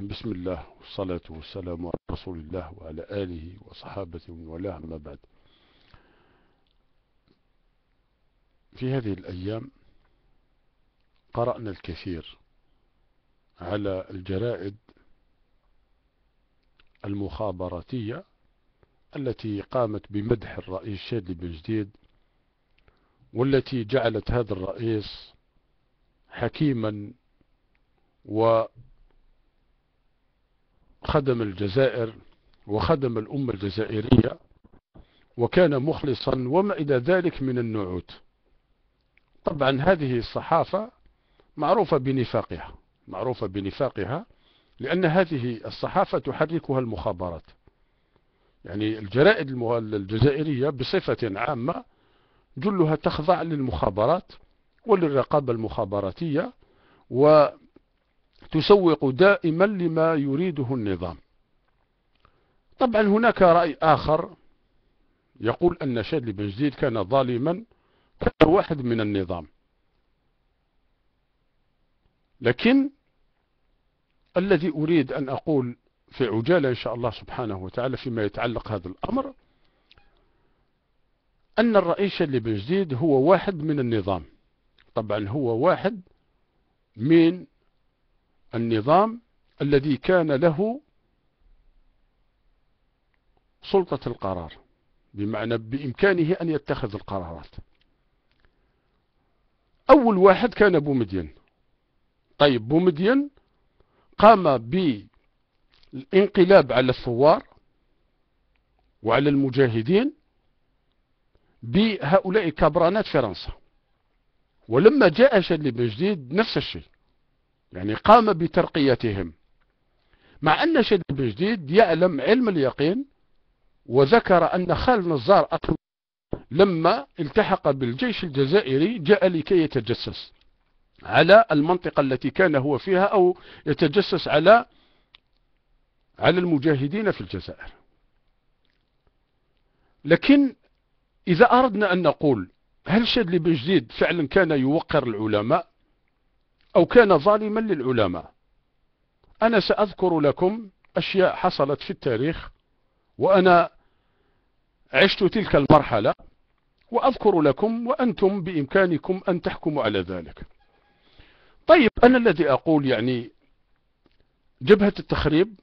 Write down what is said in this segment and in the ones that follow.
بسم الله والصلاة والسلام على رسول الله وعلى آله وصحابته ومن والاه أما بعد في هذه الأيام قرأنا الكثير على الجرائد المخابراتية التي قامت بمدح الرئيس شادي بن جديد والتي جعلت هذا الرئيس حكيما و خدم الجزائر وخدم الأمة الجزائرية وكان مخلصا وما إلى ذلك من النعوت طبعا هذه الصحافة معروفة بنفاقها معروفة بنفاقها لأن هذه الصحافة تحركها المخابرات يعني الجرائد الجزائرية بصفة عامة جلها تخضع للمخابرات وللرقابة المخابراتية و تسوق دائما لما يريده النظام طبعا هناك رأي آخر يقول أن شادلي بن جديد كان ظالما كان واحد من النظام لكن الذي أريد أن أقول في عجالة إن شاء الله سبحانه وتعالى فيما يتعلق هذا الأمر أن الرئيس شادلي بن جديد هو واحد من النظام طبعا هو واحد من النظام الذي كان له سلطة القرار بمعنى بإمكانه أن يتخذ القرارات أول واحد كان بومدين طيب بومدين قام بالانقلاب على الثوار وعلى المجاهدين بهؤلاء كبرانات فرنسا ولما جاء شادلي بن جديد نفس الشيء يعني قام بترقيتهم مع أن شد بن جديد يعلم علم اليقين وذكر أن خال نزار أصلا لما التحق بالجيش الجزائري جاء لكي يتجسس على المنطقة التي كان هو فيها أو يتجسس على على المجاهدين في الجزائر لكن إذا أردنا أن نقول هل شد بن جديد فعلا كان يوقر العلماء أو كان ظالما للعلماء أنا سأذكر لكم أشياء حصلت في التاريخ وأنا عشت تلك المرحلة وأذكر لكم وأنتم بإمكانكم أن تحكموا على ذلك طيب أنا الذي أقول يعني جبهة التخريب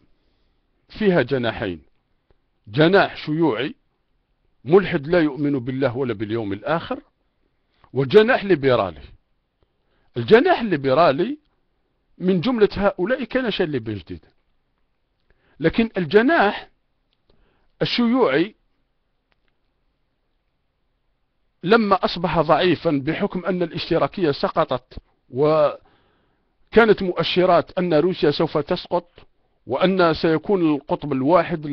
فيها جناحين جناح شيوعي ملحد لا يؤمن بالله ولا باليوم الآخر وجناح ليبرالي الجناح الليبرالي من جملة هؤلاء كان شلي بن جديد لكن الجناح الشيوعي لما أصبح ضعيفا بحكم أن الاشتراكية سقطت وكانت مؤشرات أن روسيا سوف تسقط وأن سيكون القطب الواحد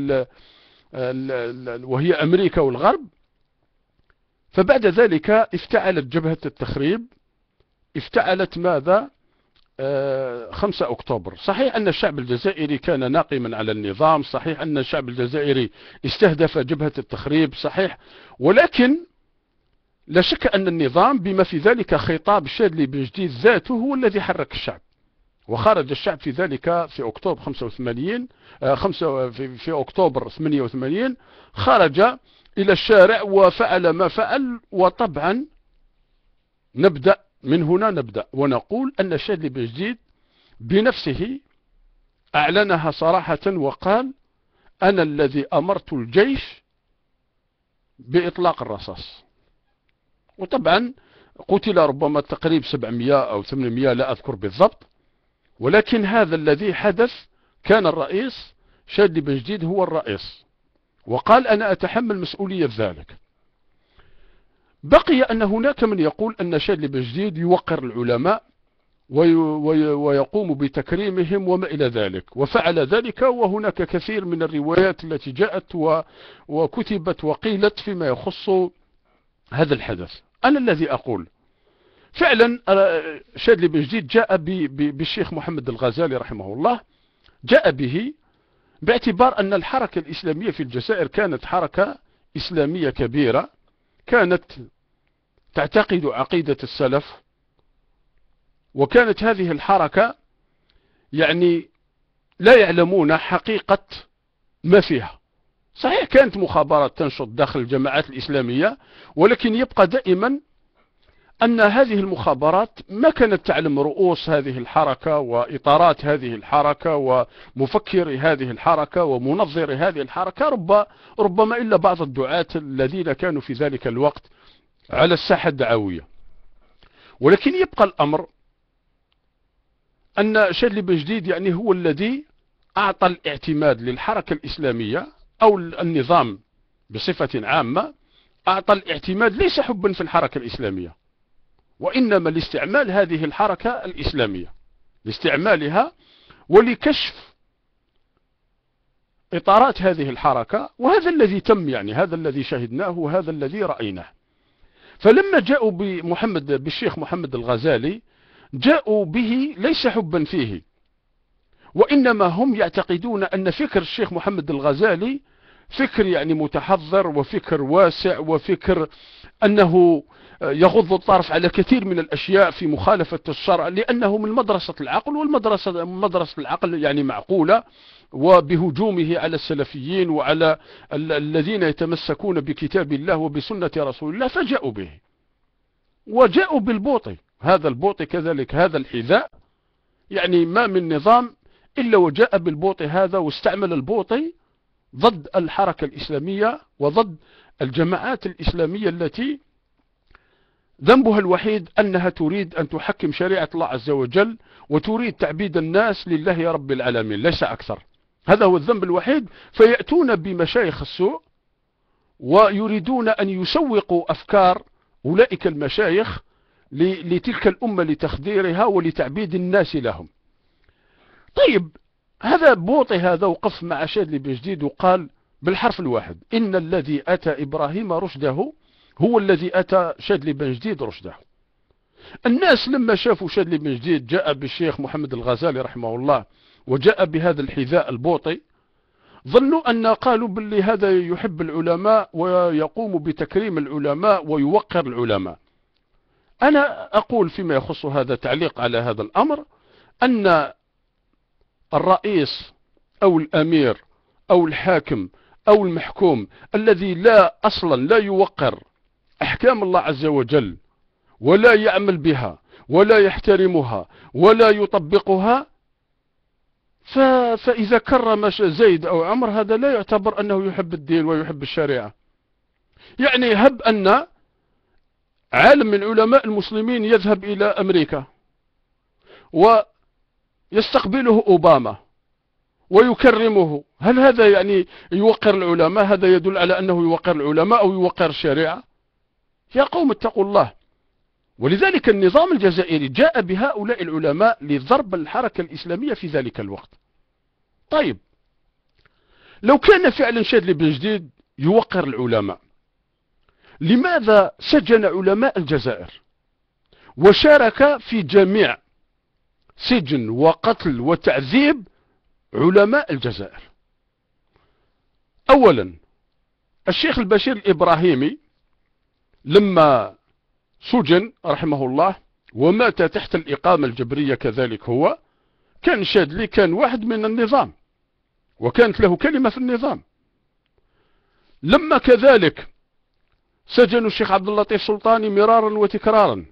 وهي أمريكا والغرب فبعد ذلك افتعلت جبهة التخريب افتعلت ماذا 5 آه، أكتوبر صحيح أن الشعب الجزائري كان ناقما على النظام صحيح أن الشعب الجزائري استهدف جبهة التخريب صحيح ولكن لا شك أن النظام بما في ذلك خطاب شادلي بن جديد ذاته هو الذي حرك الشعب وخرج الشعب في ذلك في أكتوبر 85 5 آه، في أكتوبر 88 خرج إلى الشارع وفعل ما فعل وطبعا نبدأ من هنا نبدأ ونقول أن الشيخ بن جديد بنفسه أعلنها صراحة وقال أنا الذي أمرت الجيش بإطلاق الرصاص وطبعا قتل ربما تقريب 700 أو 800 لا أذكر بالضبط ولكن هذا الذي حدث كان الرئيس شادي بن جديد هو الرئيس وقال أنا أتحمل مسؤولية ذلك بقي أن هناك من يقول أن بن جديد يوقر العلماء ويقوم بتكريمهم وما إلى ذلك وفعل ذلك وهناك كثير من الروايات التي جاءت وكتبت وقيلت فيما يخص هذا الحدث أنا الذي أقول فعلا آه، شادلي بن جديد جاء بالشيخ محمد الغزالي رحمه الله جاء به باعتبار أن الحركة الإسلامية في الجزائر كانت حركة إسلامية كبيرة كانت تعتقد عقيدة السلف وكانت هذه الحركة يعني لا يعلمون حقيقة ما فيها صحيح كانت مخابرات تنشط داخل الجماعات الإسلامية ولكن يبقى دائما أن هذه المخابرات ما كانت تعلم رؤوس هذه الحركة وإطارات هذه الحركة ومفكر هذه الحركة ومنظر هذه الحركة رب ربما إلا بعض الدعاة الذين كانوا في ذلك الوقت على الساحة الدعوية ولكن يبقى الأمر أن شادلي بن جديد يعني هو الذي أعطى الاعتماد للحركة الإسلامية أو النظام بصفة عامة أعطى الاعتماد ليس حبا في الحركة الإسلامية وإنما لاستعمال هذه الحركة الإسلامية لاستعمالها ولكشف إطارات هذه الحركة وهذا الذي تم يعني هذا الذي شهدناه وهذا الذي رأيناه فلما جاءوا بمحمد بالشيخ محمد الغزالي جاءوا به ليس حبا فيه وإنما هم يعتقدون أن فكر الشيخ محمد الغزالي فكر يعني متحضر وفكر واسع وفكر أنه يغض الطرف على كثير من الأشياء في مخالفة الشرع لأنه من مدرسة العقل والمدرسة مدرسة العقل يعني معقولة وبهجومه على السلفيين وعلى الذين يتمسكون بكتاب الله وبسنة رسول الله فجاءوا به وجاءوا بالبوطي هذا البوطي كذلك هذا الحذاء يعني ما من نظام إلا وجاء بالبوطي هذا واستعمل البوطي ضد الحركة الإسلامية وضد الجماعات الإسلامية التي ذنبها الوحيد أنها تريد أن تحكم شريعة الله عز وجل وتريد تعبيد الناس لله يا رب العالمين ليس أكثر هذا هو الذنب الوحيد فيأتون بمشايخ السوء ويريدون أن يسوقوا أفكار أولئك المشايخ لتلك الأمة لتخديرها ولتعبيد الناس لهم طيب هذا بوطي هذا وقف مع شادلي بن جديد وقال بالحرف الواحد إن الذي أتى إبراهيم رشده هو الذي أتى شادلي بن جديد رشده الناس لما شافوا شادلي بن جديد جاء بالشيخ محمد الغزالي رحمه الله وجاء بهذا الحذاء البوطي ظنوا أن قالوا باللي هذا يحب العلماء ويقوم بتكريم العلماء ويوقر العلماء أنا أقول فيما يخص هذا تعليق على هذا الأمر أن الرئيس أو الأمير أو الحاكم أو المحكوم الذي لا أصلا لا يوقر أحكام الله عز وجل ولا يعمل بها ولا يحترمها ولا يطبقها فإذا كرم زيد أو عمر هذا لا يعتبر أنه يحب الدين ويحب الشريعة يعني هب أن عالم من علماء المسلمين يذهب إلى أمريكا ويستقبله أوباما ويكرمه هل هذا يعني يوقر العلماء هذا يدل على أنه يوقر العلماء أو يوقر الشريعة يا قوم اتقوا الله ولذلك النظام الجزائري جاء بهؤلاء العلماء لضرب الحركة الإسلامية في ذلك الوقت طيب لو كان فعلا شادلي بن جديد يوقر العلماء لماذا سجن علماء الجزائر وشارك في جميع سجن وقتل وتعذيب علماء الجزائر اولا الشيخ البشير الإبراهيمي لما سجن رحمه الله ومات تحت الإقامة الجبرية كذلك هو كان شادلي كان واحد من النظام وكانت له كلمة في النظام لما كذلك سجنوا الشيخ عبد اللطيف سلطاني مرارا وتكرارا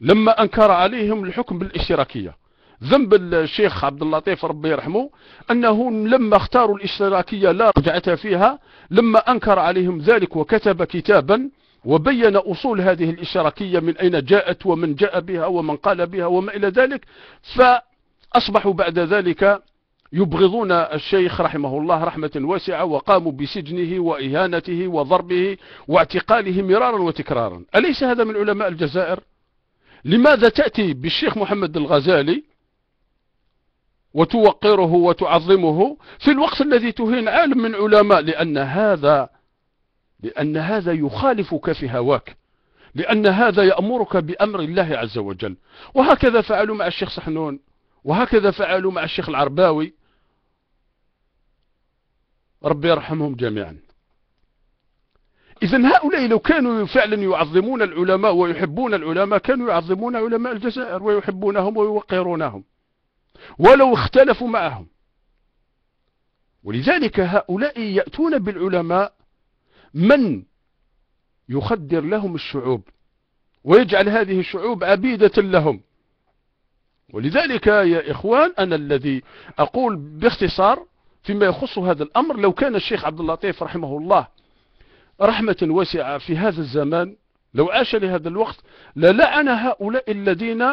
لما أنكر عليهم الحكم بالاشتراكية ذنب الشيخ عبد اللطيف ربي يرحمه أنهم لما اختاروا الاشتراكية لا رجعة فيها لما أنكر عليهم ذلك وكتب كتابا وبين أصول هذه الإشراكية من أين جاءت ومن جاء بها ومن قال بها وما إلى ذلك فأصبحوا بعد ذلك يبغضون الشيخ رحمه الله رحمة واسعة وقاموا بسجنه وإهانته وضربه واعتقاله مرارا وتكرارا أليس هذا من علماء الجزائر لماذا تأتي بالشيخ محمد الغزالي وتوقره وتعظمه في الوقت الذي تهين عالم من علماء لأن هذا لأن هذا يخالفك في هواك لأن هذا يأمرك بأمر الله عز وجل وهكذا فعلوا مع الشيخ صحنون وهكذا فعلوا مع الشيخ العرباوي ربي يرحمهم جميعا إذا هؤلاء لو كانوا فعلا يعظمون العلماء ويحبون العلماء كانوا يعظمون علماء الجزائر ويحبونهم ويوقرونهم ولو اختلفوا معهم ولذلك هؤلاء يأتون بالعلماء من يخدر لهم الشعوب ويجعل هذه الشعوب عبيدة لهم ولذلك يا إخوان أنا الذي أقول باختصار فيما يخص هذا الأمر لو كان الشيخ عبد اللطيف رحمه الله رحمة واسعة في هذا الزمان لو عاش لهذا الوقت للعن هؤلاء الذين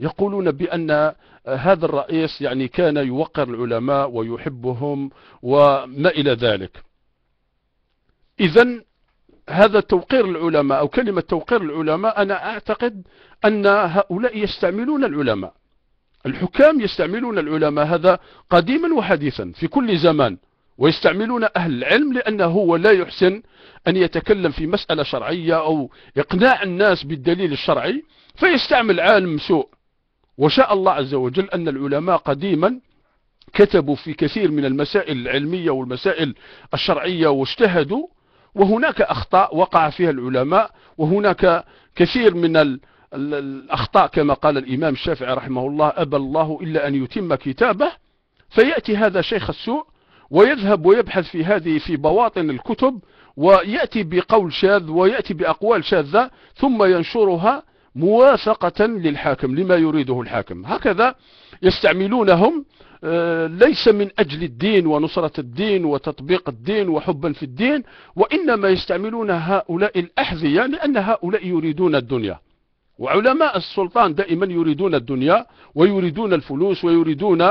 يقولون بأن هذا الرئيس يعني كان يوقر العلماء ويحبهم وما إلى ذلك إذا هذا توقير العلماء أو كلمة توقير العلماء أنا أعتقد أن هؤلاء يستعملون العلماء الحكام يستعملون العلماء هذا قديما وحديثا في كل زمان ويستعملون أهل العلم لأنه هو لا يحسن أن يتكلم في مسألة شرعية أو إقناع الناس بالدليل الشرعي فيستعمل عالم سوء وشاء الله عز وجل أن العلماء قديما كتبوا في كثير من المسائل العلمية والمسائل الشرعية واجتهدوا وهناك أخطاء وقع فيها العلماء وهناك كثير من الأخطاء كما قال الإمام الشافعي رحمه الله أبى الله إلا أن يتم كتابه فيأتي هذا شيخ السوء ويذهب ويبحث في هذه في بواطن الكتب ويأتي بقول شاذ ويأتي بأقوال شاذة ثم ينشرها موافقة للحاكم لما يريده الحاكم هكذا يستعملونهم آه، ليس من أجل الدين ونصرة الدين وتطبيق الدين وحبا في الدين وإنما يستعملون هؤلاء الأحذية لأن هؤلاء يريدون الدنيا وعلماء السلطان دائما يريدون الدنيا ويريدون الفلوس ويريدون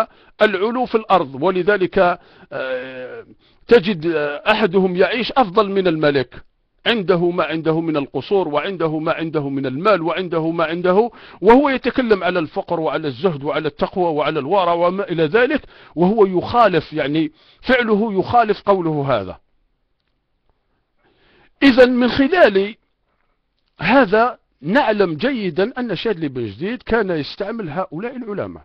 العلو في الأرض ولذلك آه، تجد آه، أحدهم يعيش أفضل من الملك عنده ما عنده من القصور وعنده ما عنده من المال وعنده ما عنده وهو يتكلم على الفقر وعلى الزهد وعلى التقوى وعلى الورى وما إلى ذلك وهو يخالف يعني فعله يخالف قوله هذا إذا من خلال هذا نعلم جيدا أن شادلي بن جديد كان يستعمل هؤلاء العلماء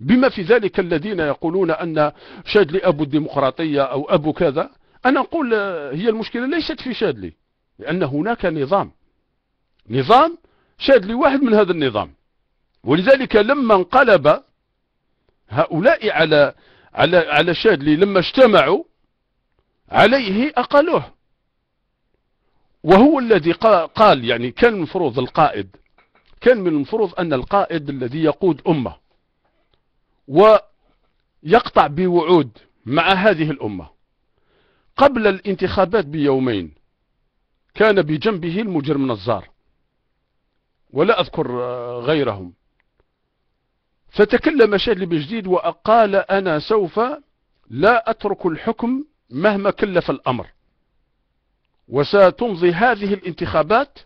بما في ذلك الذين يقولون أن شادلي أبو الديمقراطية أو أبو كذا أنا أقول هي المشكلة ليست في شادلي لأن هناك نظام نظام شاد لواحد من هذا النظام ولذلك لما انقلب هؤلاء على على على شادلي لما اجتمعوا عليه أقلوه وهو الذي قال يعني كان المفروض القائد كان من المفروض أن القائد الذي يقود أمة ويقطع بوعود مع هذه الأمة قبل الانتخابات بيومين كان بجنبه المجرم نزار ولا أذكر آه، غيرهم فتكلم شادلي بجديد وقال أنا سوف لا أترك الحكم مهما كلف الأمر وستمضي هذه الانتخابات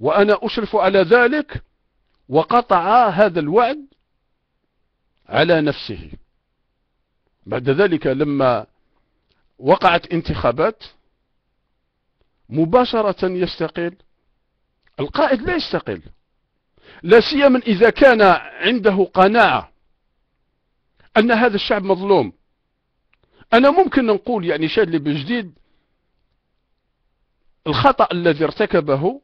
وأنا أشرف على ذلك وقطع هذا الوعد على نفسه بعد ذلك لما وقعت انتخابات مباشرة يستقيل القائد لا يستقيل لا سيما إذا كان عنده قناعة أن هذا الشعب مظلوم أنا ممكن نقول يعني شادلي بجديد الخطأ الذي ارتكبه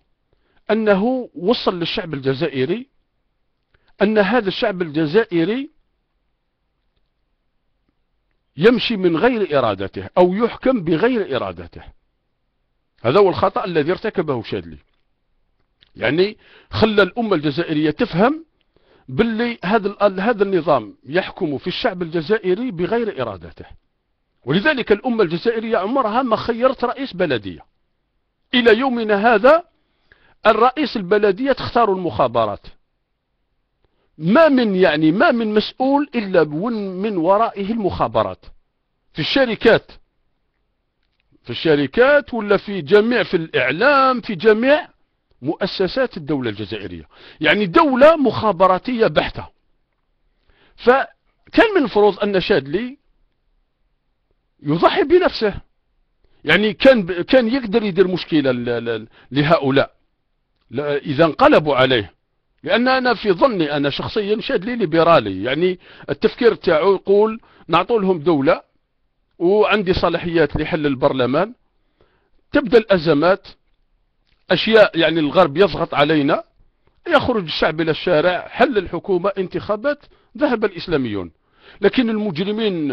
أنه وصل للشعب الجزائري أن هذا الشعب الجزائري يمشي من غير إرادته أو يحكم بغير إرادته هذا هو الخطأ الذي ارتكبه شادلي يعني خلى الأمة الجزائرية تفهم باللي هذا هذا النظام يحكم في الشعب الجزائري بغير إرادته ولذلك الأمة الجزائرية عمرها ما خيرت رئيس بلدية إلى يومنا هذا الرئيس البلدية تختار المخابرات ما من يعني ما من مسؤول إلا من ورائه المخابرات في الشركات في الشركات ولا في جميع في الإعلام في جميع مؤسسات الدولة الجزائرية يعني دولة مخابراتية بحتة فكان من الفروض أن شادلي يضحي بنفسه يعني كان كان يقدر يدير مشكلة لهؤلاء إذا انقلبوا عليه لأن أنا في ظني أنا شخصيا شادلي ليبرالي يعني التفكير تاعو يقول نعطوا لهم دولة وعندي صلاحيات لحل البرلمان تبدأ الأزمات أشياء يعني الغرب يضغط علينا يخرج الشعب إلى الشارع حل الحكومة انتخابات ذهب الإسلاميون لكن المجرمين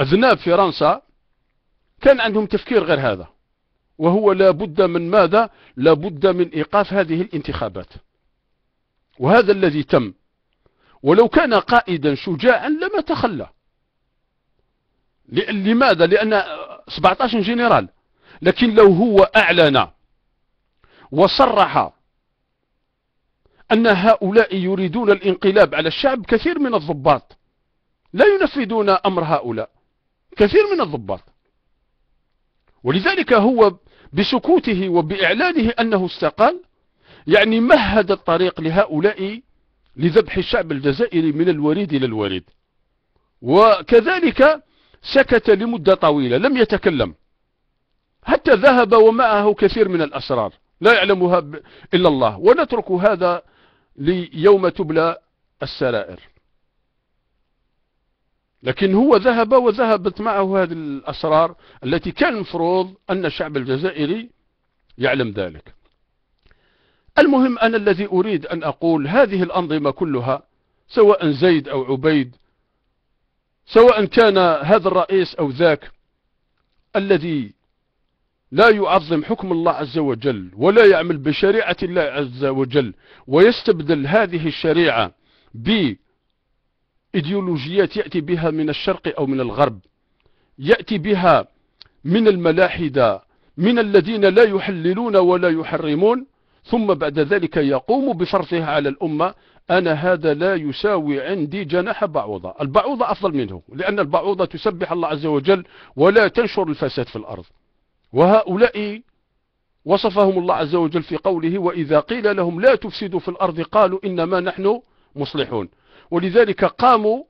أذناب فرنسا كان عندهم تفكير غير هذا وهو لابد من ماذا لابد من إيقاف هذه الانتخابات وهذا الذي تم ولو كان قائدا شجاعا لما تخلى لماذا لأن 17 جنرال لكن لو هو أعلن وصرح أن هؤلاء يريدون الانقلاب على الشعب كثير من الضباط لا ينفذون أمر هؤلاء كثير من الضباط ولذلك هو بسكوته وبإعلانه أنه استقال يعني مهد الطريق لهؤلاء لذبح الشعب الجزائري من الوريد إلى الوريد وكذلك سكت لمدة طويلة لم يتكلم حتى ذهب ومعه كثير من الأسرار لا يعلمها إلا الله ونترك هذا ليوم تبلى السرائر لكن هو ذهب وذهبت معه هذه الأسرار التي كان المفروض أن الشعب الجزائري يعلم ذلك المهم أنا الذي أريد أن أقول هذه الأنظمة كلها سواء زيد أو عبيد سواء كان هذا الرئيس أو ذاك الذي لا يعظم حكم الله عز وجل ولا يعمل بشريعة الله عز وجل ويستبدل هذه الشريعة بإيديولوجيات يأتي بها من الشرق أو من الغرب يأتي بها من الملاحدة من الذين لا يحللون ولا يحرمون ثم بعد ذلك يقوم بفرضها على الأمة أنا هذا لا يساوي عندي جناح بعوضة البعوضة أفضل منه لأن البعوضة تسبح الله عز وجل ولا تنشر الفساد في الأرض وهؤلاء وصفهم الله عز وجل في قوله وإذا قيل لهم لا تفسدوا في الأرض قالوا إنما نحن مصلحون ولذلك قاموا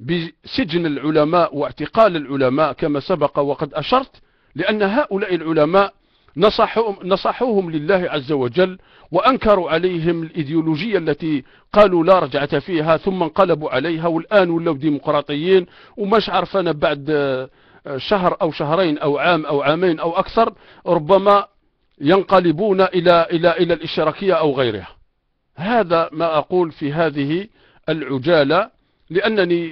بسجن العلماء واعتقال العلماء كما سبق وقد أشرت لأن هؤلاء العلماء نصحوهم, نصحوهم لله عز وجل وأنكروا عليهم الإيديولوجية التي قالوا لا رجعة فيها ثم انقلبوا عليها والآن ولو ديمقراطيين ومش عارف أنا بعد آه، شهر أو شهرين أو عام أو عامين أو أكثر ربما ينقلبون إلى, إلى, إلى الإشتراكية أو غيرها هذا ما أقول في هذه العجالة لأنني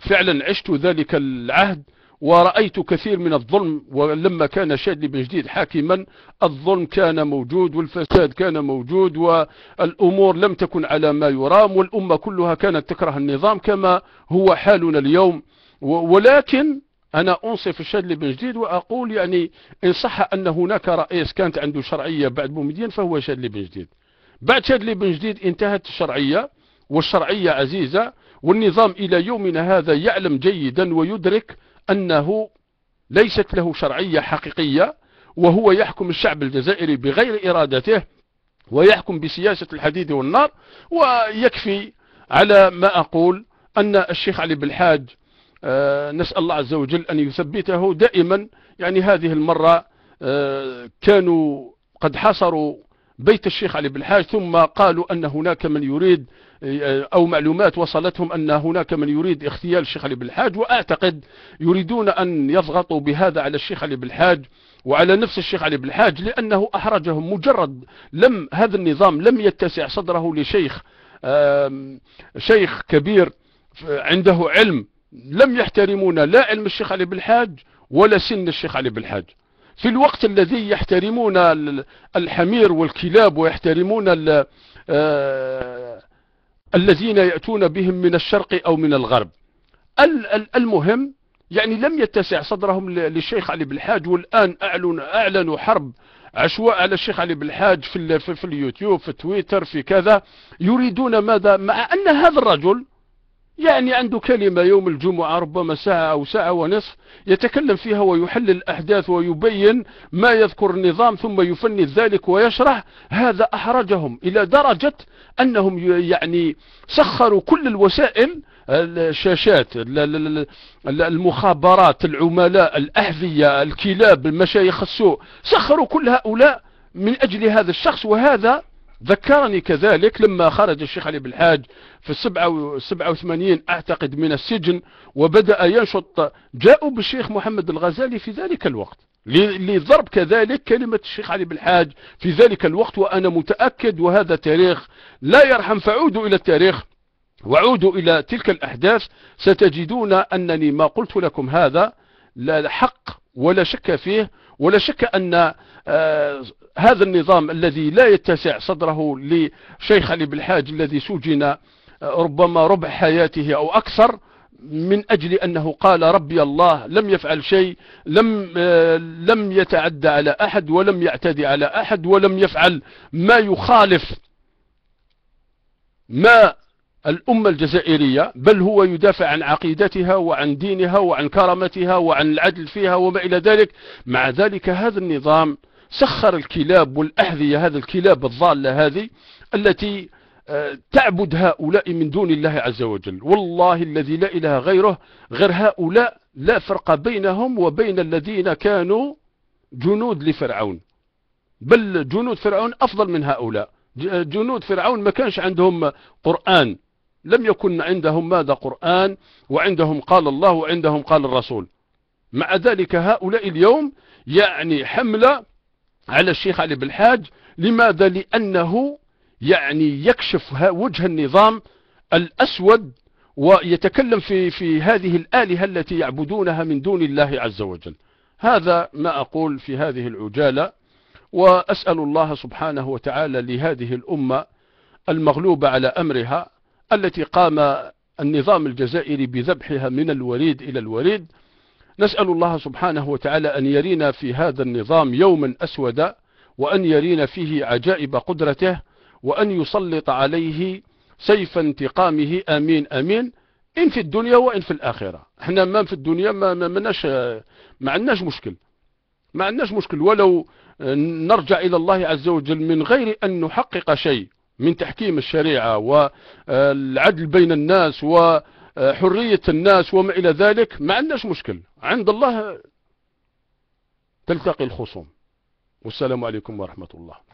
فعلا عشت ذلك العهد ورأيت كثير من الظلم ولما كان شادي بن جديد حاكما الظلم كان موجود والفساد كان موجود والأمور لم تكن على ما يرام والأمة كلها كانت تكره النظام كما هو حالنا اليوم ولكن أنا أنصف الشادلي بن جديد وأقول يعني إن صح أن هناك رئيس كانت عنده شرعية بعد بومدين فهو شادلي بن جديد بعد شادلي بن جديد انتهت الشرعية والشرعية عزيزة والنظام إلى يومنا هذا يعلم جيدا ويدرك أنه ليست له شرعية حقيقية وهو يحكم الشعب الجزائري بغير إرادته ويحكم بسياسة الحديد والنار ويكفي على ما أقول أن الشيخ علي بالحاج آه، نسأل الله عز وجل أن يثبته دائما يعني هذه المرة آه، كانوا قد حصروا بيت الشيخ علي بن حاج ثم قالوا أن هناك من يريد أو معلومات وصلتهم أن هناك من يريد اغتيال الشيخ علي بن حاج وأعتقد يريدون أن يضغطوا بهذا على الشيخ علي بن حاج وعلى نفس الشيخ علي بن حاج لأنه أحرجهم مجرد لم هذا النظام لم يتسع صدره لشيخ شيخ كبير عنده علم لم يحترمون لا علم الشيخ علي بن حاج ولا سن الشيخ علي بن حاج في الوقت الذي يحترمون الحمير والكلاب ويحترمون آه، الذين يأتون بهم من الشرق أو من الغرب المهم يعني لم يتسع صدرهم للشيخ علي بالحاج والآن أعلن أعلنوا حرب عشواء على الشيخ علي بالحاج في, في, في اليوتيوب في تويتر في كذا يريدون ماذا مع أن هذا الرجل يعني عنده كلمة يوم الجمعة ربما ساعة أو ساعة ونصف يتكلم فيها ويحلل الأحداث ويبين ما يذكر النظام ثم يفند ذلك ويشرح هذا أحرجهم إلى درجة أنهم يعني سخروا كل الوسائل الشاشات المخابرات العملاء الأحذية الكلاب المشايخ السوء سخروا كل هؤلاء من أجل هذا الشخص وهذا ذكرني كذلك لما خرج الشيخ علي بالحاج في السبعة وسبعة وثمانين أعتقد من السجن وبدأ ينشط جاءوا بالشيخ محمد الغزالي في ذلك الوقت لضرب كذلك كلمة الشيخ علي بالحاج في ذلك الوقت وأنا متأكد وهذا تاريخ لا يرحم فعودوا إلى التاريخ وعودوا إلى تلك الأحداث ستجدون أنني ما قلت لكم هذا لا حق ولا شك فيه ولا شك أن آه، هذا النظام الذي لا يتسع صدره لشيخ علي بالحاج الذي سجن آه، ربما ربع حياته أو أكثر من أجل أنه قال ربي الله لم يفعل شيء لم, آه، لم يتعدى على أحد ولم يعتدي على أحد ولم يفعل ما يخالف ما الأمة الجزائرية بل هو يدافع عن عقيدتها وعن دينها وعن كرامتها وعن العدل فيها وما إلى ذلك مع ذلك هذا النظام سخر الكلاب والأحذية هذا الكلاب الضالة هذه التي آه، تعبد هؤلاء من دون الله عز وجل والله الذي لا إله غيره غير هؤلاء لا فرق بينهم وبين الذين كانوا جنود لفرعون بل جنود فرعون أفضل من هؤلاء جنود فرعون ما كانش عندهم قرآن لم يكن عندهم ماذا قرآن وعندهم قال الله وعندهم قال الرسول مع ذلك هؤلاء اليوم يعني حملة على الشيخ علي بن الحاج لماذا لأنه يعني يكشف وجه النظام الأسود ويتكلم في, في هذه الآلهة التي يعبدونها من دون الله عز وجل هذا ما أقول في هذه العجالة وأسأل الله سبحانه وتعالى لهذه الأمة المغلوبة على أمرها التي قام النظام الجزائري بذبحها من الوريد إلى الوريد نسأل الله سبحانه وتعالى أن يرينا في هذا النظام يوما أسودا وأن يرينا فيه عجائب قدرته وأن يسلط عليه سيف انتقامه آمين آمين إن في الدنيا وإن في الآخرة احنا ما في الدنيا ما مناش ما عندناش مشكل ما عندناش مشكل ولو نرجع إلى الله عز وجل من غير أن نحقق شيء من تحكيم الشريعة والعدل آه، بين الناس وحرية آه، الناس وما إلى ذلك ما عندناش مشكل عند الله تلتقي الخصوم والسلام عليكم ورحمة الله